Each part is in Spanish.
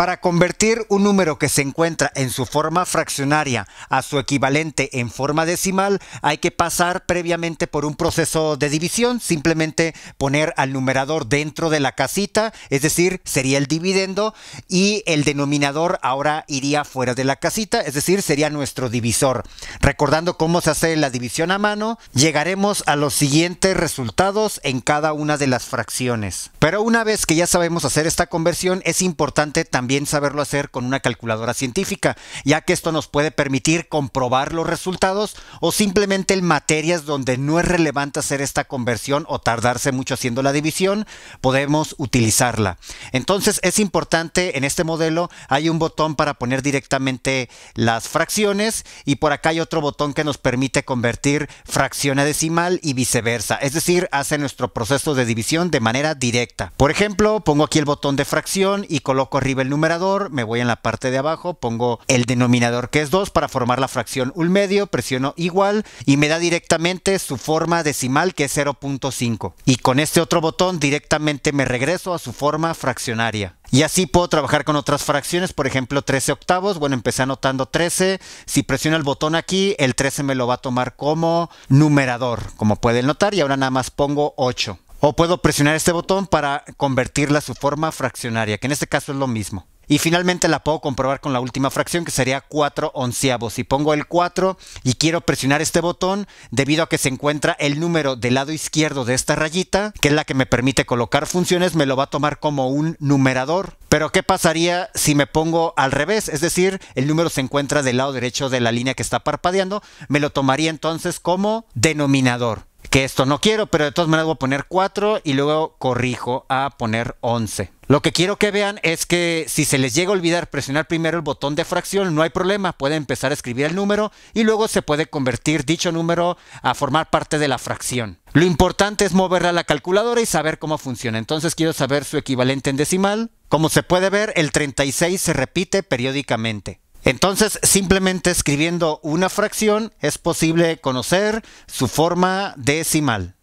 Para convertir un número que se encuentra en su forma fraccionaria a su equivalente en forma decimal, hay que pasar previamente por un proceso de división, simplemente poner al numerador dentro de la casita, es decir, sería el dividendo, y el denominador ahora iría fuera de la casita, es decir, sería nuestro divisor. Recordando cómo se hace la división a mano, llegaremos a los siguientes resultados en cada una de las fracciones. Pero una vez que ya sabemos hacer esta conversión, es importante también saberlo hacer con una calculadora científica, ya que esto nos puede permitir comprobar los resultados o simplemente en materias donde no es relevante hacer esta conversión o tardarse mucho haciendo la división, podemos utilizarla. Entonces es importante en este modelo hay un botón para poner directamente las fracciones y por acá hay otro botón que nos permite convertir fracción a decimal y viceversa, es decir, hace nuestro proceso de división de manera directa. Por ejemplo, pongo aquí el botón de fracción y coloco arriba el número me voy en la parte de abajo, pongo el denominador que es 2 para formar la fracción un medio, presiono igual y me da directamente su forma decimal que es 0.5. Y con este otro botón directamente me regreso a su forma fraccionaria. Y así puedo trabajar con otras fracciones, por ejemplo 13 octavos, bueno, empecé anotando 13, si presiono el botón aquí, el 13 me lo va a tomar como numerador, como pueden notar, y ahora nada más pongo 8. O puedo presionar este botón para convertirla a su forma fraccionaria, que en este caso es lo mismo. Y finalmente la puedo comprobar con la última fracción que sería 4 onceavos. Si pongo el 4 y quiero presionar este botón, debido a que se encuentra el número del lado izquierdo de esta rayita, que es la que me permite colocar funciones, me lo va a tomar como un numerador. Pero ¿qué pasaría si me pongo al revés? Es decir, el número se encuentra del lado derecho de la línea que está parpadeando, me lo tomaría entonces como denominador que esto no quiero, pero de todas maneras voy a poner 4 y luego corrijo a poner 11. Lo que quiero que vean es que si se les llega a olvidar presionar primero el botón de fracción, no hay problema, pueden empezar a escribir el número y luego se puede convertir dicho número a formar parte de la fracción. Lo importante es moverla a la calculadora y saber cómo funciona. Entonces quiero saber su equivalente en decimal. Como se puede ver, el 36 se repite periódicamente. Entonces, simplemente escribiendo una fracción es posible conocer su forma decimal.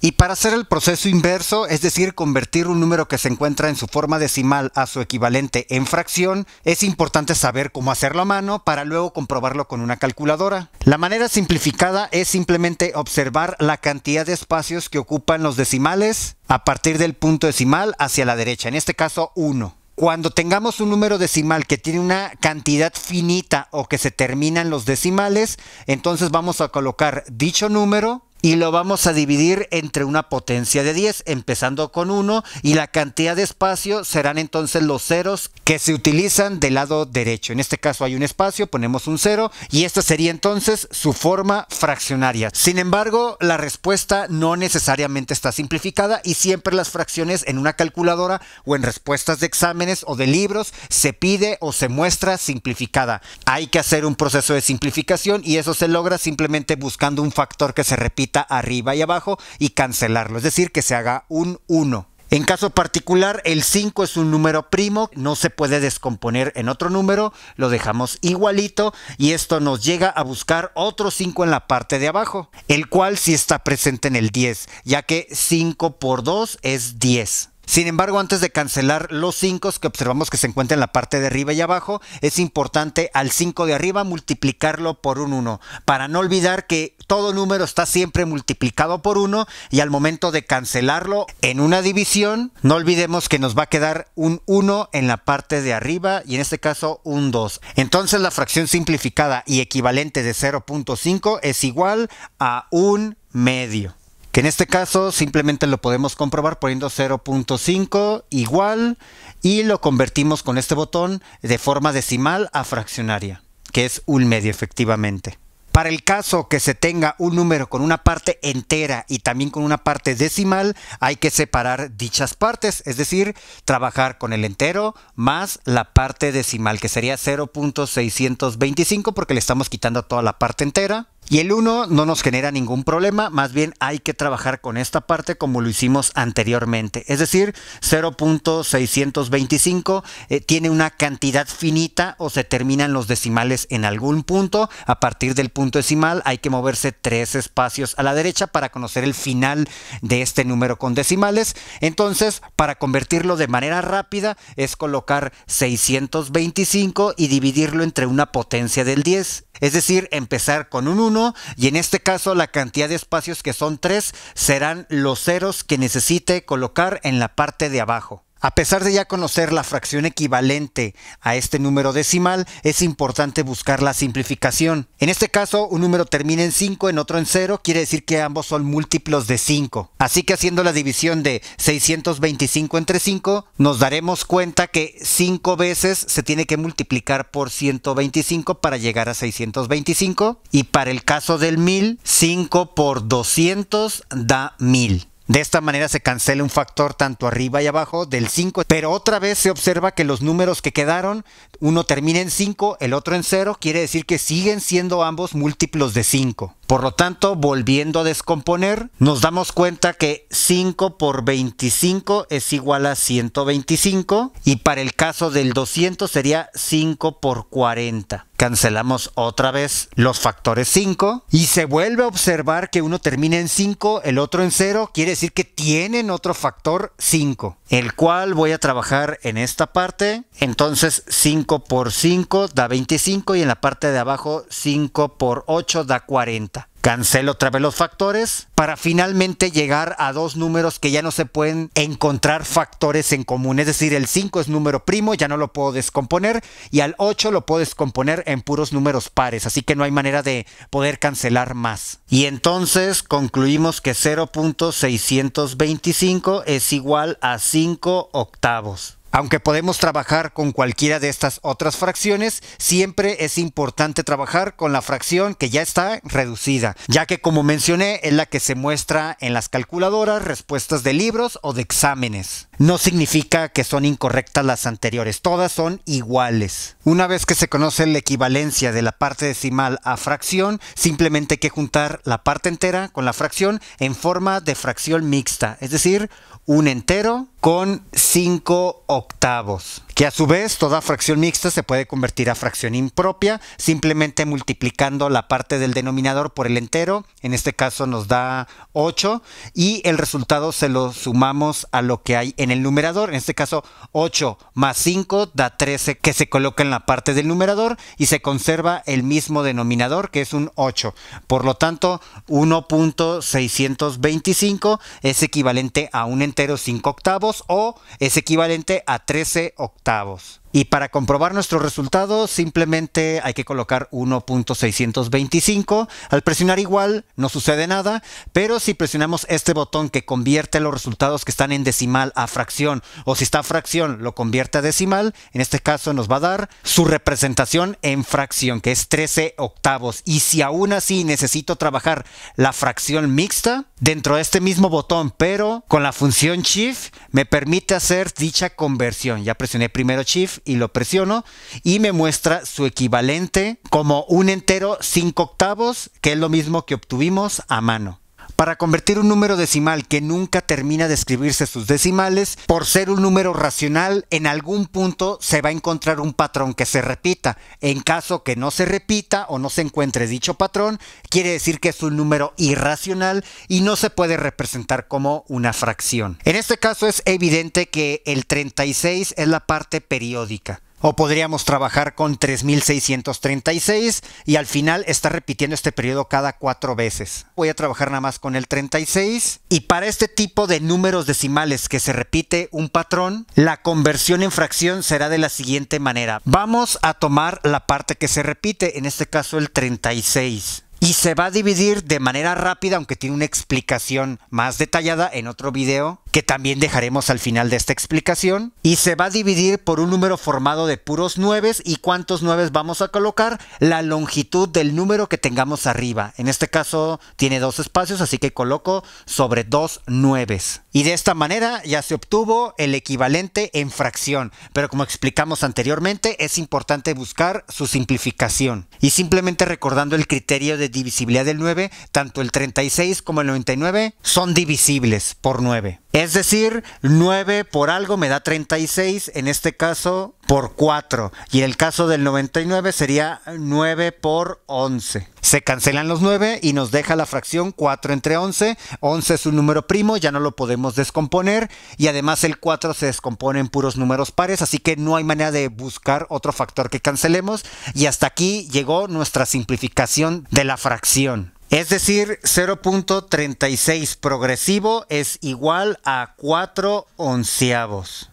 Y para hacer el proceso inverso, es decir, convertir un número que se encuentra en su forma decimal a su equivalente en fracción, es importante saber cómo hacerlo a mano para luego comprobarlo con una calculadora. La manera simplificada es simplemente observar la cantidad de espacios que ocupan los decimales a partir del punto decimal hacia la derecha, en este caso 1. Cuando tengamos un número decimal que tiene una cantidad finita o que se terminan los decimales, entonces vamos a colocar dicho número y lo vamos a dividir entre una potencia de 10, empezando con 1 y la cantidad de espacio serán entonces los ceros que se utilizan del lado derecho. En este caso hay un espacio, ponemos un cero y esta sería entonces su forma fraccionaria. Sin embargo, la respuesta no necesariamente está simplificada y siempre las fracciones en una calculadora o en respuestas de exámenes o de libros se pide o se muestra simplificada. Hay que hacer un proceso de simplificación y eso se logra simplemente buscando un factor que se repita arriba y abajo y cancelarlo, es decir, que se haga un 1. En caso particular, el 5 es un número primo, no se puede descomponer en otro número, lo dejamos igualito y esto nos llega a buscar otro 5 en la parte de abajo, el cual sí está presente en el 10, ya que 5 por 2 es 10. Sin embargo, antes de cancelar los 5 que observamos que se encuentran en la parte de arriba y abajo, es importante al 5 de arriba multiplicarlo por un 1, para no olvidar que todo número está siempre multiplicado por 1 y al momento de cancelarlo en una división, no olvidemos que nos va a quedar un 1 en la parte de arriba y en este caso un 2. Entonces la fracción simplificada y equivalente de 0.5 es igual a un medio que en este caso simplemente lo podemos comprobar poniendo 0.5 igual y lo convertimos con este botón de forma decimal a fraccionaria, que es un medio efectivamente. Para el caso que se tenga un número con una parte entera y también con una parte decimal, hay que separar dichas partes, es decir, trabajar con el entero más la parte decimal, que sería 0.625 porque le estamos quitando toda la parte entera y el 1 no nos genera ningún problema, más bien hay que trabajar con esta parte como lo hicimos anteriormente. Es decir, 0.625 eh, tiene una cantidad finita o se terminan los decimales en algún punto. A partir del punto decimal hay que moverse tres espacios a la derecha para conocer el final de este número con decimales. Entonces, para convertirlo de manera rápida es colocar 625 y dividirlo entre una potencia del 10. Es decir, empezar con un 1 y en este caso la cantidad de espacios que son 3 serán los ceros que necesite colocar en la parte de abajo. A pesar de ya conocer la fracción equivalente a este número decimal, es importante buscar la simplificación. En este caso, un número termina en 5, en otro en 0, quiere decir que ambos son múltiplos de 5. Así que haciendo la división de 625 entre 5, nos daremos cuenta que 5 veces se tiene que multiplicar por 125 para llegar a 625. Y para el caso del 1000, 5 por 200 da 1000. De esta manera se cancela un factor tanto arriba y abajo del 5, pero otra vez se observa que los números que quedaron, uno termina en 5, el otro en 0, quiere decir que siguen siendo ambos múltiplos de 5. Por lo tanto, volviendo a descomponer, nos damos cuenta que 5 por 25 es igual a 125 y para el caso del 200 sería 5 por 40. Cancelamos otra vez los factores 5 y se vuelve a observar que uno termina en 5, el otro en 0, quiere decir que tienen otro factor 5, el cual voy a trabajar en esta parte. Entonces 5 por 5 da 25 y en la parte de abajo 5 por 8 da 40. Cancelo otra vez los factores para finalmente llegar a dos números que ya no se pueden encontrar factores en común. Es decir, el 5 es número primo, ya no lo puedo descomponer y al 8 lo puedo descomponer en puros números pares, así que no hay manera de poder cancelar más. Y entonces concluimos que 0.625 es igual a 5 octavos. Aunque podemos trabajar con cualquiera de estas otras fracciones, siempre es importante trabajar con la fracción que ya está reducida, ya que como mencioné es la que se muestra en las calculadoras, respuestas de libros o de exámenes. No significa que son incorrectas las anteriores, todas son iguales. Una vez que se conoce la equivalencia de la parte decimal a fracción, simplemente hay que juntar la parte entera con la fracción en forma de fracción mixta, es decir, un entero con cinco octavos que a su vez toda fracción mixta se puede convertir a fracción impropia simplemente multiplicando la parte del denominador por el entero, en este caso nos da 8 y el resultado se lo sumamos a lo que hay en el numerador, en este caso 8 más 5 da 13 que se coloca en la parte del numerador y se conserva el mismo denominador que es un 8, por lo tanto 1.625 es equivalente a un entero 5 octavos o es equivalente a 13 octavos tabos y para comprobar nuestros resultados simplemente hay que colocar 1.625. Al presionar igual no sucede nada, pero si presionamos este botón que convierte los resultados que están en decimal a fracción o si está a fracción lo convierte a decimal, en este caso nos va a dar su representación en fracción que es 13 octavos. Y si aún así necesito trabajar la fracción mixta dentro de este mismo botón, pero con la función shift me permite hacer dicha conversión. Ya presioné primero shift y lo presiono y me muestra su equivalente como un entero 5 octavos, que es lo mismo que obtuvimos a mano. Para convertir un número decimal que nunca termina de escribirse sus decimales, por ser un número racional, en algún punto se va a encontrar un patrón que se repita. En caso que no se repita o no se encuentre dicho patrón, quiere decir que es un número irracional y no se puede representar como una fracción. En este caso es evidente que el 36 es la parte periódica o podríamos trabajar con 3636 y al final está repitiendo este periodo cada cuatro veces. Voy a trabajar nada más con el 36 y para este tipo de números decimales que se repite un patrón, la conversión en fracción será de la siguiente manera. Vamos a tomar la parte que se repite, en este caso el 36 y se va a dividir de manera rápida, aunque tiene una explicación más detallada en otro video, que también dejaremos al final de esta explicación. Y se va a dividir por un número formado de puros 9 y cuántos 9 vamos a colocar, la longitud del número que tengamos arriba. En este caso tiene dos espacios, así que coloco sobre dos 9. Y de esta manera ya se obtuvo el equivalente en fracción, pero como explicamos anteriormente, es importante buscar su simplificación. Y simplemente recordando el criterio de divisibilidad del 9, tanto el 36 como el 99 son divisibles por 9. Es decir, 9 por algo me da 36, en este caso por 4. Y en el caso del 99 sería 9 por 11. Se cancelan los 9 y nos deja la fracción 4 entre 11. 11 es un número primo, ya no lo podemos descomponer. Y además el 4 se descompone en puros números pares, así que no hay manera de buscar otro factor que cancelemos. Y hasta aquí llegó nuestra simplificación de la fracción. Es decir, 0.36 progresivo es igual a 4 onceavos.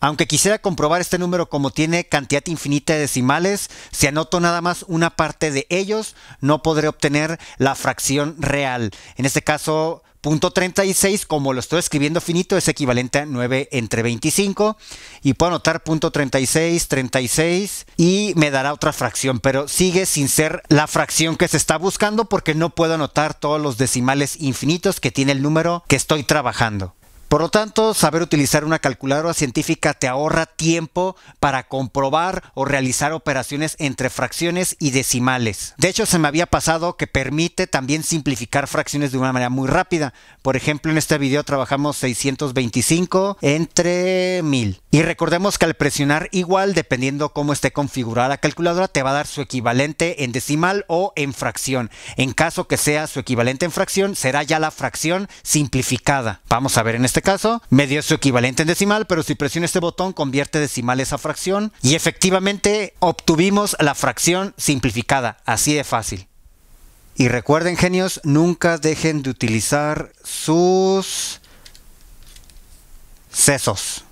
Aunque quisiera comprobar este número como tiene cantidad infinita de decimales, si anoto nada más una parte de ellos, no podré obtener la fracción real. En este caso, Punto 36, como lo estoy escribiendo finito, es equivalente a 9 entre 25. Y puedo anotar punto 36, 36 y me dará otra fracción, pero sigue sin ser la fracción que se está buscando porque no puedo anotar todos los decimales infinitos que tiene el número que estoy trabajando. Por lo tanto, saber utilizar una calculadora científica te ahorra tiempo para comprobar o realizar operaciones entre fracciones y decimales. De hecho, se me había pasado que permite también simplificar fracciones de una manera muy rápida. Por ejemplo, en este video trabajamos 625 entre 1000. Y recordemos que al presionar igual, dependiendo cómo esté configurada la calculadora, te va a dar su equivalente en decimal o en fracción. En caso que sea su equivalente en fracción, será ya la fracción simplificada. Vamos a ver en este caso, me dio su equivalente en decimal, pero si presiono este botón convierte decimal esa fracción y efectivamente obtuvimos la fracción simplificada, así de fácil. Y recuerden genios, nunca dejen de utilizar sus sesos.